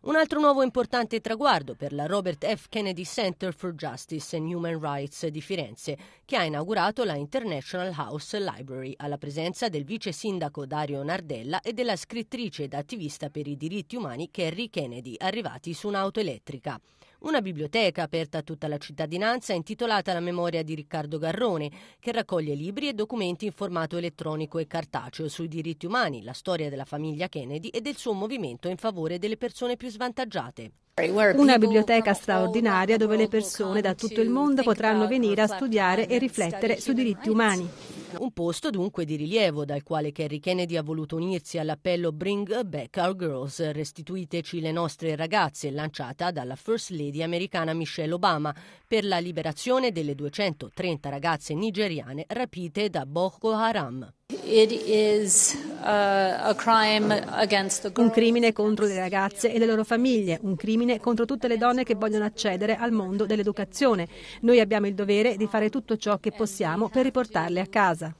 Un altro nuovo importante traguardo per la Robert F. Kennedy Center for Justice and Human Rights di Firenze, che ha inaugurato la International House Library alla presenza del vice sindaco Dario Nardella e della scrittrice ed attivista per i diritti umani Kerry Kennedy, arrivati su un'auto elettrica una biblioteca aperta a tutta la cittadinanza intitolata alla memoria di Riccardo Garrone, che raccoglie libri e documenti in formato elettronico e cartaceo sui diritti umani, la storia della famiglia Kennedy e del suo movimento in favore delle persone più svantaggiate. Una biblioteca straordinaria dove le persone da tutto il mondo potranno venire a studiare e riflettere sui diritti umani. Un posto dunque di rilievo dal quale Kerry Kennedy ha voluto unirsi all'appello Bring Back Our Girls, restituiteci le nostre ragazze, lanciata dalla First Lady americana Michelle Obama per la liberazione delle 230 ragazze nigeriane rapite da Boko Haram. It is Uh, un crimine contro le ragazze e le loro famiglie, un crimine contro tutte le donne che vogliono accedere al mondo dell'educazione. Noi abbiamo il dovere di fare tutto ciò che possiamo per riportarle a casa.